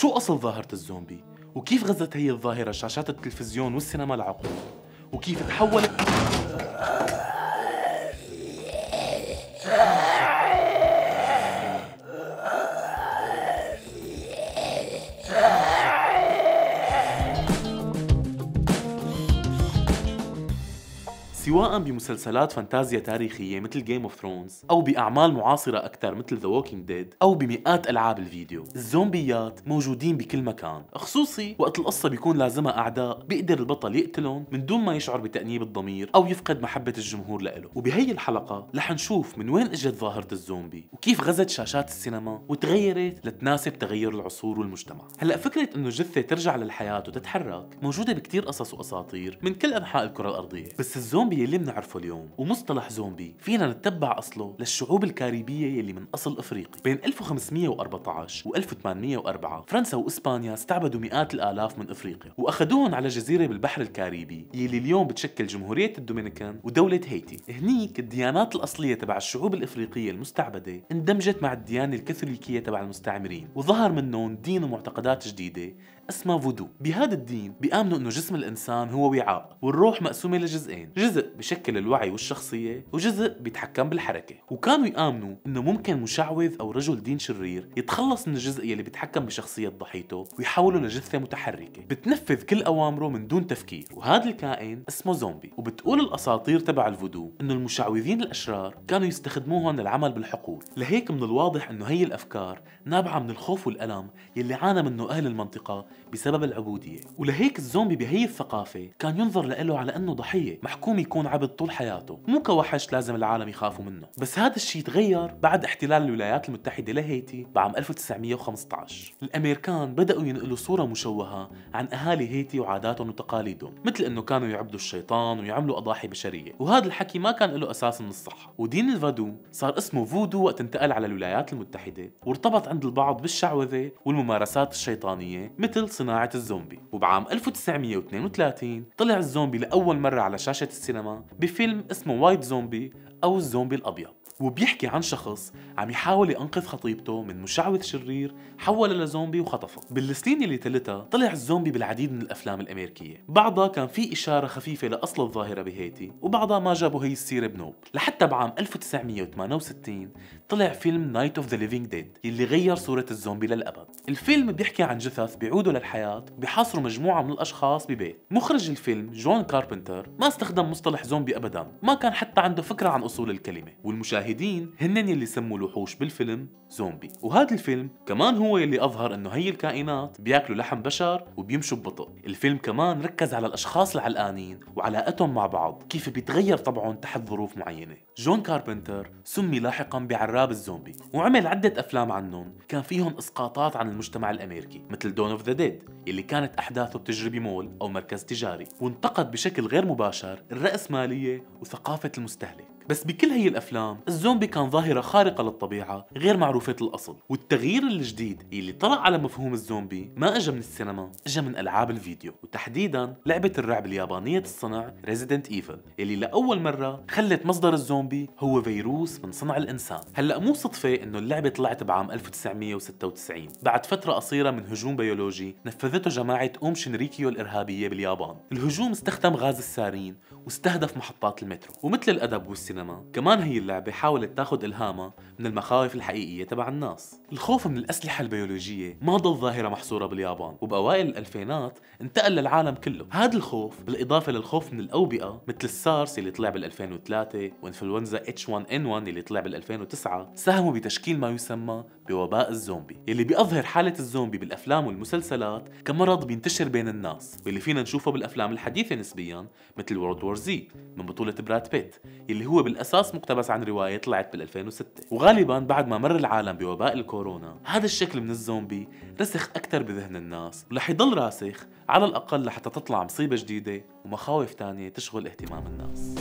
شو أصل ظاهرة الزومبي؟ وكيف غزت هي الظاهرة شاشات التلفزيون والسينما العقول؟ وكيف تحولت سواء بمسلسلات فانتازيا تاريخية مثل جيم اوف ثرونز أو بأعمال معاصرة أكثر مثل ذا ووكينج ديد أو بمئات ألعاب الفيديو الزومبيات موجودين بكل مكان خصوصي وقت القصة بيكون لازمها أعداء بيقدر البطل يقتلهم من دون ما يشعر بتأنيب الضمير أو يفقد محبة الجمهور لإله وبهي الحلقة رح نشوف من وين اجت ظاهرة الزومبي وكيف غزت شاشات السينما وتغيرت لتناسب تغير العصور والمجتمع هلا فكرة إنه جثة ترجع للحياة وتتحرك موجودة بكثير قصص وأساطير من كل أنحاء الكرة الأرضية بس الزومبي يلي بنعرفه اليوم ومصطلح زومبي فينا نتبع اصله للشعوب الكاريبيه يلي من اصل افريقي بين 1514 و 1804 فرنسا واسبانيا استعبدوا مئات الالاف من افريقيا واخذوهم على جزيره بالبحر الكاريبي يلي اليوم بتشكل جمهوريه الدومينيكان ودوله هيتي هنيك الديانات الاصليه تبع الشعوب الافريقيه المستعبده اندمجت مع الديانه الكاثوليكيه تبع المستعمرين وظهر منهم دين ومعتقدات جديده اسمها فودو بهذا الدين بيآمنوا انه جسم الانسان هو وعاء والروح مقسومه لجزئين جزء بشكل الوعي والشخصيه وجزء بيتحكم بالحركه وكانوا يآمنوا انه ممكن مشعوذ او رجل دين شرير يتخلص من الجزء يلي بيتحكم بشخصيه ضحيته ويحوله لجثه متحركه بتنفذ كل اوامره من دون تفكير وهذا الكائن اسمه زومبي وبتقول الاساطير تبع الفودو انه المشعوذين الاشرار كانوا يستخدموهم للعمل بالحقول لهيك من الواضح انه هي الافكار نابعه من الخوف والالم يلي عانى منه اهل المنطقه بسبب العبودية ولهيك الزومبي بهي الثقافة كان ينظر له على أنه ضحية محكوم يكون عبد طول حياته مو كوحش لازم العالم يخافوا منه بس هذا الشيء تغير بعد احتلال الولايات المتحدة لهيتي بعام 1915 الأمريكان بدأوا ينقلوا صورة مشوهة عن أهالي هيتي وعاداتهم وتقاليدهم مثل أنه كانوا يعبدوا الشيطان ويعملوا أضاحي بشرية وهذا الحكي ما كان له أساس من الصحة ودين الفادو صار اسمه فودو وقت انتقل على الولايات المتحدة وارتبط عند البعض بالشعوذة والممارسات الشيطانية مثل مثل صناعة الزومبي وبعام 1932 طلع الزومبي لأول مرة على شاشة السينما بفيلم اسمه وايت زومبي أو الزومبي الأبيض وبيحكي عن شخص عم يحاول ينقذ خطيبته من مشعوذ شرير حولها لزومبي وخطفه بالسنين اللي تلتها طلع الزومبي بالعديد من الافلام الامريكيه بعضها كان في اشاره خفيفه لاصل الظاهره بهيتي وبعضها ما جابوا هي السيره بنوب لحتى بعام 1968 طلع فيلم نايت اوف ذا ليفينج ديد اللي غير صوره الزومبي للابد الفيلم بيحكي عن جثث بيعودوا للحياه بيحاصروا مجموعه من الاشخاص ببيت مخرج الفيلم جون كاربنتر ما استخدم مصطلح زومبي ابدا ما كان حتى عنده فكره عن اصول الكلمه والمشاهدين المشاهدين هن يلي سموا الوحوش بالفيلم زومبي وهذا الفيلم كمان هو يلي أظهر أنه هي الكائنات بياكلوا لحم بشر وبيمشوا ببطء الفيلم كمان ركز على الأشخاص العلقانين وعلاقتهم مع بعض كيف بيتغير طبعهم تحت ظروف معينة جون كاربنتر سمي لاحقا بعراب الزومبي وعمل عدة أفلام عنهم كان فيهم إسقاطات عن المجتمع الأمريكي مثل دون اوف ذا ديد اللي كانت أحداثه بتجربه مول أو مركز تجاري وانتقد بشكل غير مباشر الرأسمالية وثقافة المستهلك بس بكل هي الافلام الزومبي كان ظاهره خارقه للطبيعه غير معروفه الاصل والتغيير الجديد اللي طلع على مفهوم الزومبي ما اجى من السينما اجى من العاب الفيديو وتحديدا لعبه الرعب اليابانيه الصنع ريزيدنت ايفل اللي لاول مره خلت مصدر الزومبي هو فيروس من صنع الانسان هلا مو صدفه انه اللعبه طلعت بعام 1996 بعد فتره قصيره من هجوم بيولوجي نفذته جماعه اوم شينريكيو الارهابيه باليابان الهجوم استخدم غاز السارين واستهدف محطات المترو ومثل الادب والسينما السينما كمان هي اللعبة حاولت تاخذ إلهامها من المخاوف الحقيقية تبع الناس الخوف من الأسلحة البيولوجية ما ضل ظاهرة محصورة باليابان وبأوائل الألفينات انتقل للعالم كله هذا الخوف بالإضافة للخوف من الأوبئة مثل السارس اللي طلع بال2003 وإنفلونزا H1N1 اللي طلع بال2009 ساهموا بتشكيل ما يسمى بوباء الزومبي اللي بيظهر حالة الزومبي بالأفلام والمسلسلات كمرض بينتشر بين الناس واللي فينا نشوفه بالأفلام الحديثة نسبيا مثل World وور زي من بطولة براد بيت اللي هو بالاساس مقتبس عن روايه طلعت بال 2006 وغالبا بعد ما مر العالم بوباء الكورونا هذا الشكل من الزومبي رسخ اكثر بذهن الناس ورح يضل راسخ على الاقل لحتى تطلع مصيبه جديده ومخاوف تانية تشغل اهتمام الناس